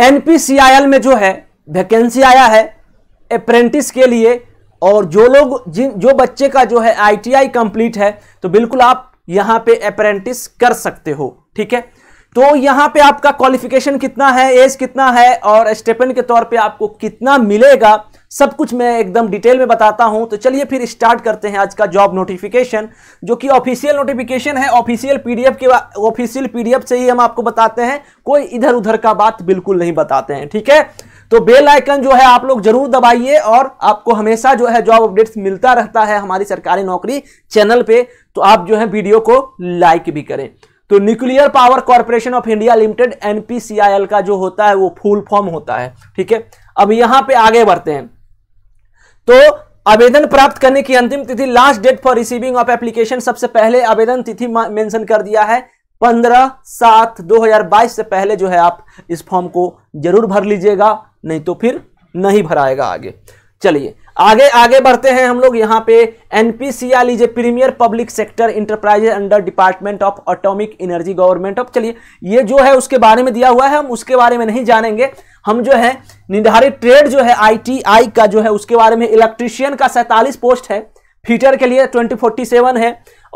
NPCIL में जो है वैकेंसी आया है अप्रेंटिस के लिए और जो लोग जिन जो बच्चे का जो है आईटीआई कंप्लीट है तो बिल्कुल आप यहां पे अप्रेंटिस कर सकते हो ठीक है तो यहां पे आपका क्वालिफिकेशन कितना है एज कितना है और स्टेपन के तौर पे आपको कितना मिलेगा सब कुछ मैं एकदम डिटेल में बताता हूं तो चलिए फिर स्टार्ट करते हैं आज का जॉब नोटिफिकेशन जो कि ऑफिशियल नोटिफिकेशन है ऑफिशियल पीडीएफ के ऑफिशियल पीडीएफ से ही हम आपको बताते हैं कोई इधर उधर का बात बिल्कुल नहीं बताते हैं ठीक है तो बेल आइकन जो है आप लोग जरूर दबाइए और आपको हमेशा जो है जॉब अपडेट्स मिलता रहता है हमारी सरकारी नौकरी चैनल पे तो आप जो है वीडियो को लाइक भी करें तो nuclear power corporation of India limited NPCIL का जो होता है वो फुल फॉर्म होता है ठीक है अब यहां पे आगे बढ़ते हैं तो आवेदन प्राप्त करने की अंतिम तिथि last date for receiving of application सबसे पहले आवेदन तिथि मेंशन कर दिया है पंद्रह सात दो हजार बाईस से पहले जो है आप इस फॉर्म को जरूर भर लीजिएगा नहीं तो फिर नहीं भराएगा आगे चलिए आगे आगे बढ़ते हैं हम लोग यहाँ पे एनपीसीआर लीजिए premier public sector enterprises under department of atomic energy government of चलिए ये जो है उसके बारे में दिया हुआ है हम उसके बारे में नहीं जानेंगे हम जो है निर्धारित ट्रेड जो है आईटीआई का जो है उसके बारे में इलेक्ट्रीशियन का सैंतालीस पोस्ट है फीटर के लिए ट्वेंटी फोर्टी सेवन है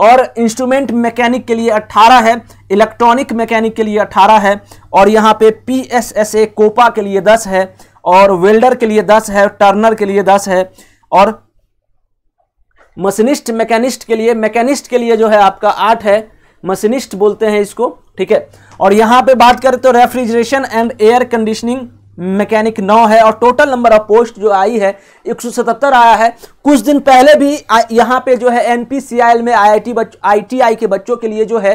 और इंस्ट्रूमेंट मैकेनिक के लिए अट्ठारह है इलेक्ट्रॉनिक मैकेनिक के लिए अट्ठारह है और यहाँ पे P S S A COPA के लिए दस है और वेल्डर के लिए दस है टर्नर के लिए दस है और मशीनिस्ट मैकेनिस्ट के लिए मैकेनिस्ट के लिए जो है आपका आठ है मशीनिस्ट बोलते हैं इसको ठीक है और यहां पे बात करें तो refrigeration and air conditioning mechanic नौ है और टोटल नंबर ऑफ पोस्ट जो आई है 177 आया है कुछ दिन पहले भी यहां पे जो है एनपीसीआईएल में आईआईटी बच आईटीआई के बच्चों के लिए जो है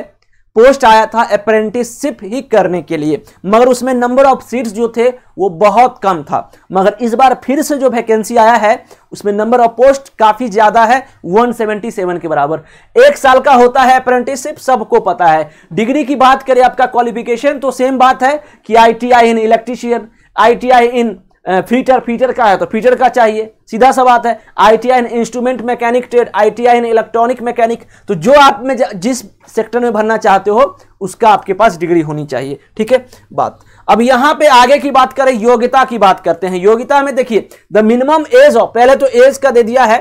पोस्ट आया था अप्रेंटिसशिप ही करने के लिए मगर उसमें नंबर ऑफ सीट्स जो थे वो बहुत कम था मगर इस बार फिर से जो वैकेंसी आया है उसमें नंबर ऑफ पोस्ट काफ़ी ज़्यादा है 177 के बराबर एक साल का होता है अप्रेंटिसशिप सबको पता है डिग्री की बात करें आपका क्वालिफिकेशन तो सेम बात है कि I T I in electrician I T I in fitter fitter का है तो फीटर का चाहिए सीधा सा बात है ITI in instrument mechanic trade ITI in electronic mechanic तो जो आप में जिस सेक्टर में भरना चाहते हो उसका आपके पास डिग्री होनी चाहिए ठीक है बात अब यहां पे आगे की बात करें योग्यता की बात करते हैं योग्यता में देखिए द मिनिमम एज ऑफ पहले तो एज का दे दिया है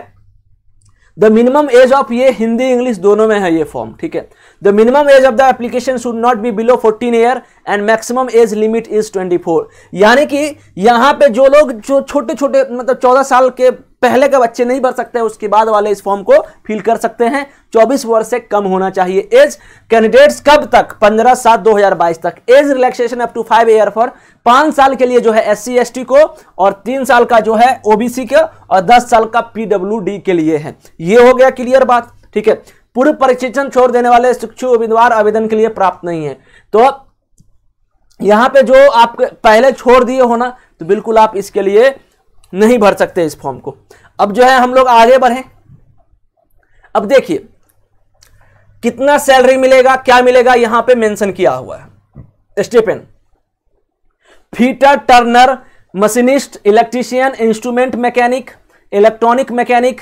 द मिनिमम एज ऑफ ये हिंदी इंग्लिश दोनों में है ये फॉर्म ठीक है the minimum age of the application should not be below 14 year and maximum age limit is 24 यानी कि यहाँ पे जो लोग जो छोटे छोटे मतलब 14 साल के पहले के बच्चे नहीं भर सकते उसके बाद वाले इस फॉर्म को फिल कर सकते हैं 24 वर्ष से कम होना चाहिए एज कैंडिडेट्स कब तक 15 सात 2022 तक age relaxation up to five year for पांच साल के लिए जो है एस सी को और तीन साल का जो है ओबीसी के और दस साल का पीडब्ल्यू के लिए है ये हो गया क्लियर बात ठीक है पूर्व प्रशिक्षण छोड़ देने वाले शिक्षु उम्मीदवार आवेदन के लिए प्राप्त नहीं है तो यहां पे जो आप पहले छोड़ दिए होना तो बिल्कुल आप इसके लिए नहीं भर सकते इस फॉर्म को अब जो है हम लोग आगे बढ़े अब देखिए कितना सैलरी मिलेगा क्या मिलेगा यहां पे मेंशन किया हुआ है स्टेपन fitter turner machinist electrician instrument mechanic electronic mechanic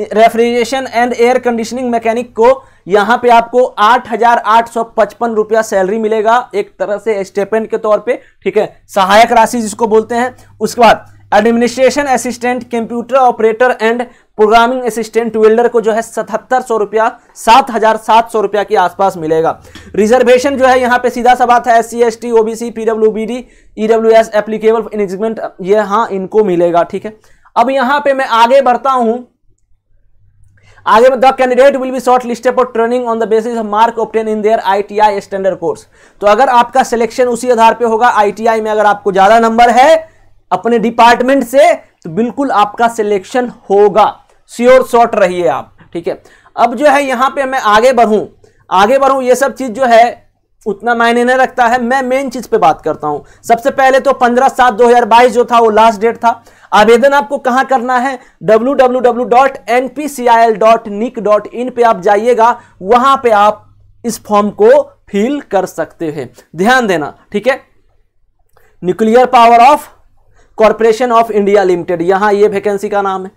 refrigeration and air conditioning mechanic को यहां पे आपको आठ हजार आठ सौ पचपन रुपया सैलरी मिलेगा एक तरह से स्टेपन के तौर पे ठीक है सहायक राशि जिसको बोलते हैं उसके बाद administration assistant computer operator and programming assistant welder को जो है सतहत्तर सौ रुपया सात हजार सात सौ रुपया के आसपास मिलेगा रिजर्वेशन जो है यहाँ पे सीधा सा बात है S C S T OBC PW B D W S applicable इनजमेंट ये हाँ इनको मिलेगा ठीक है अब यहाँ पे मैं आगे बढ़ता हूँ आगे में the candidate will be shortlisted for training on the basis of mark obtained in their ITI standard course तो अगर आपका सिलेक्शन उसी आधार पे होगा आईटीआई में अगर आपको ज्यादा नंबर है अपने डिपार्टमेंट से तो बिल्कुल आपका सिलेक्शन होगा श्योर शॉर्ट रहिए आप ठीक है अब जो है यहां पे मैं आगे बढ़ू आगे बढ़ू ये सब चीज़ जो है उतना मायने नहीं रखता है मैं मेन चीज़ पे बात करता हूं सबसे पहले तो 15 सात 2022 जो था वो लास्ट डेट था आवेदन आपको कहां करना है www.npcil.nic.in पे आप जाइएगा वहां पे आप इस फॉर्म को फिल कर सकते हैं ध्यान देना ठीक है nuclear power of corporation of India limited यहां ये वैकेंसी का नाम है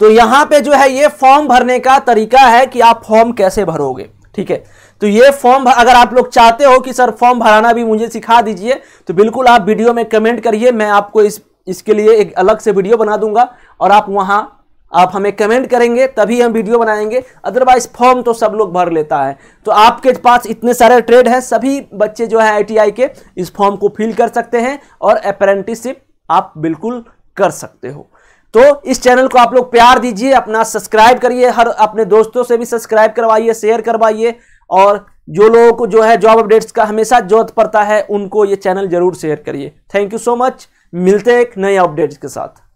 तो यहां पे जो है ये फॉर्म भरने का तरीका है कि आप फॉर्म कैसे भरोगे ठीक है तो ये फॉर्म अगर आप लोग चाहते हो कि सर फॉर्म भराना भी मुझे सिखा दीजिए तो बिल्कुल आप वीडियो में कमेंट करिए मैं आपको इस इसके लिए एक अलग से वीडियो बना दूंगा और आप वहां आप हमें कमेंट करेंगे तभी हम वीडियो बनाएंगे अदरवाइज फॉर्म तो सब लोग भर लेता है तो आपके पास इतने सारे ट्रेड हैं सभी बच्चे जो है आईटीआई के इस फॉर्म को फिल कर सकते हैं और अप्रेंटिसशिप आप बिल्कुल कर सकते हो तो इस चैनल को आप लोग प्यार दीजिए अपना सब्सक्राइब करिए हर अपने दोस्तों से भी सब्सक्राइब करवाइए शेयर करवाइए और जो लोगों को जो है जॉब अपडेट्स का हमेशा जरूरत पड़ता है उनको ये चैनल जरूर शेयर करिए थैंक यू सो मच मिलते हैं एक नए अपडेट्स के साथ